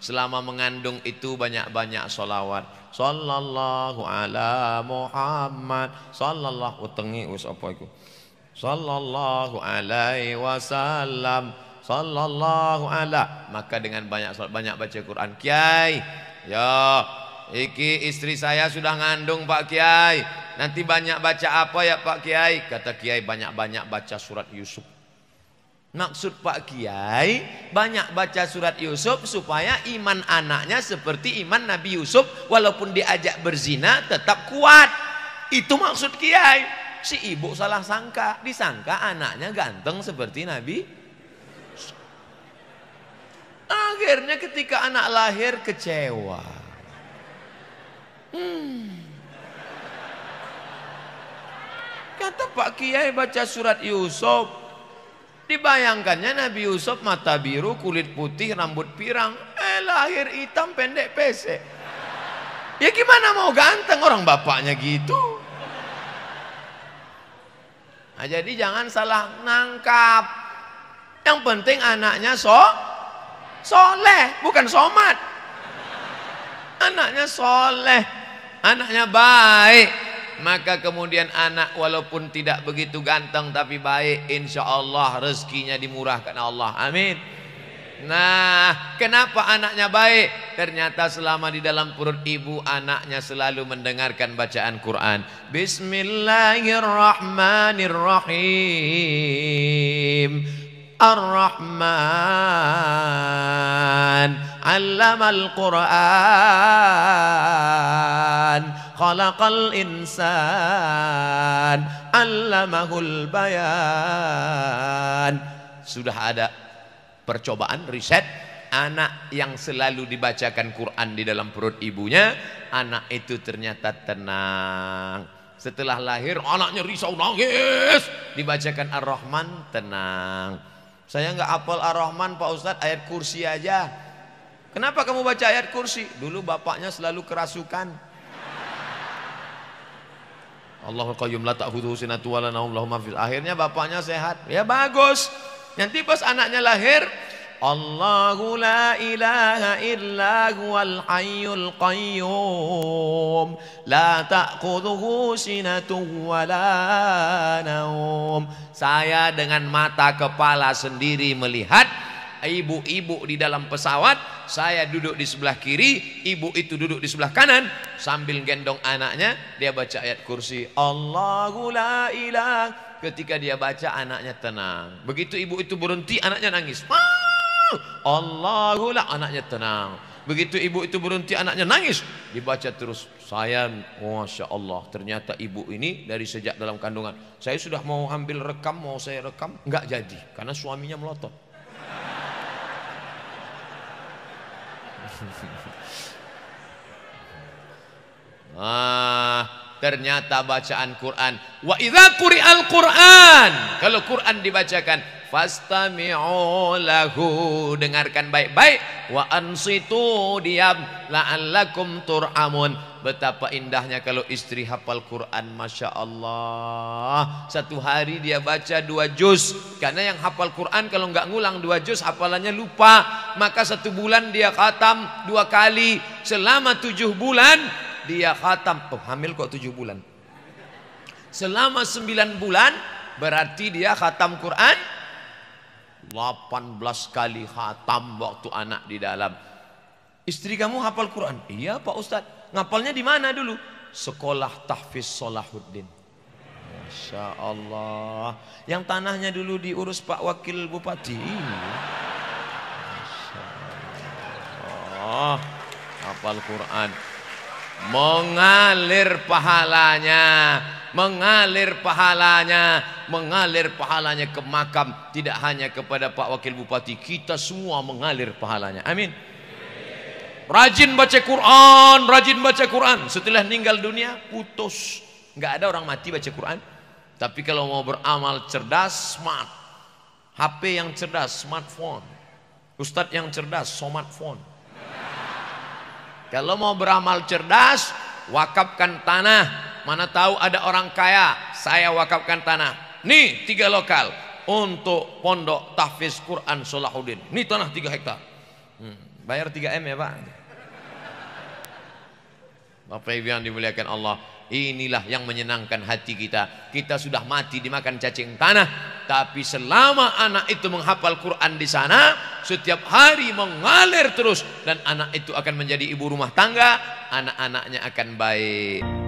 Selama mengandung itu banyak-banyak solawat. Sallallahu ala Muhammad. Sallallahu utengi us apa iku? Sallallahu alaihi wasallam. Sallallahu ala. Maka dengan banyak banyak baca Quran, Kiai. Ya, iki istri saya sudah ngandung Pak Kiai. Nanti banyak baca apa ya Pak Kiai? Kata Kiai banyak-banyak baca surat Yusuf. Maksud Pak Kiai banyak baca surat Yusuf supaya iman anaknya seperti iman Nabi Yusuf walaupun diajak berzina tetap kuat. Itu maksud Kiai. Si ibu salah sangka, disangka anaknya ganteng seperti Nabi. Akhirnya ketika anak lahir kecewa. Hmm. Kata Pak Kiai baca surat Yusuf Dibayangkannya Nabi Yusuf mata biru, kulit putih, rambut pirang. Eh lahir hitam pendek pesek. Ya gimana mau ganteng orang bapaknya gitu. Nah, jadi jangan salah nangkap. Yang penting anaknya so soleh, bukan somat. Anaknya soleh, anaknya baik maka kemudian anak walaupun tidak begitu ganteng tapi baik insya Allah rezekinya dimurahkan Allah amin Nah, kenapa anaknya baik? Ternyata selama di dalam perut ibu anaknya selalu mendengarkan bacaan Quran. Bismillahirrahmanirrahim. Ar-Rahman al Quran khalaqal insan allamahul bayan sudah ada percobaan riset anak yang selalu dibacakan Quran di dalam perut ibunya anak itu ternyata tenang setelah lahir anaknya risau nangis dibacakan Ar-Rahman tenang saya nggak apel Ar-Rahman Pak Ustadz ayat kursi aja kenapa kamu baca ayat kursi dulu bapaknya selalu kerasukan Allahul qayyum la ta'khudhuhu sinatu wa la naum lahu fil. Akhirnya bapaknya sehat. Ya bagus. Nanti pas anaknya lahir Allahu la ilaha illa huwal hayyul qayyum la ta'khudhuhu sinatun wa la naum. Saya dengan mata kepala sendiri melihat ibu-ibu di dalam pesawat saya duduk di sebelah kiri ibu itu duduk di sebelah kanan sambil gendong anaknya dia baca ayat kursi Allahu la ilah ketika dia baca anaknya tenang begitu ibu itu berhenti anaknya nangis Allahu la anaknya tenang begitu ibu itu berhenti anaknya nangis dibaca terus saya Masya Allah ternyata ibu ini dari sejak dalam kandungan saya sudah mau ambil rekam mau saya rekam nggak jadi karena suaminya melotot ああ ternyata bacaan Quran wa idza quri'al Quran kalau Quran dibacakan fastami'u lahu dengarkan baik-baik wa ansitu diam la'allakum tur'amun betapa indahnya kalau istri hafal Quran Masya Allah satu hari dia baca dua juz karena yang hafal Quran kalau nggak ngulang dua juz hafalannya lupa maka satu bulan dia khatam dua kali selama tujuh bulan dia khatam oh, hamil kok tujuh bulan selama sembilan bulan berarti dia khatam Quran 18 kali khatam waktu anak di dalam istri kamu hafal Quran iya Pak Ustadz ngapalnya di mana dulu sekolah tahfiz Solahuddin Masya Allah yang tanahnya dulu diurus Pak Wakil Bupati Masya Allah hafal Quran mengalir pahalanya mengalir pahalanya mengalir pahalanya ke makam tidak hanya kepada Pak Wakil Bupati kita semua mengalir pahalanya amin rajin baca Quran rajin baca Quran setelah meninggal dunia putus nggak ada orang mati baca Quran tapi kalau mau beramal cerdas smart HP yang cerdas smartphone Ustadz yang cerdas smartphone kalau mau beramal cerdas, wakafkan tanah. Mana tahu ada orang kaya, saya wakafkan tanah. Nih tiga lokal untuk pondok tahfiz Quran Solahuddin. Nih tanah tiga hektar. Hmm, bayar 3 m ya pak. Bapak Ibu yang dimuliakan Allah, inilah yang menyenangkan hati kita. Kita sudah mati dimakan cacing tanah, tapi selama anak itu menghafal Quran di sana, setiap hari mengalir terus dan anak itu akan menjadi ibu rumah tangga, anak-anaknya akan baik.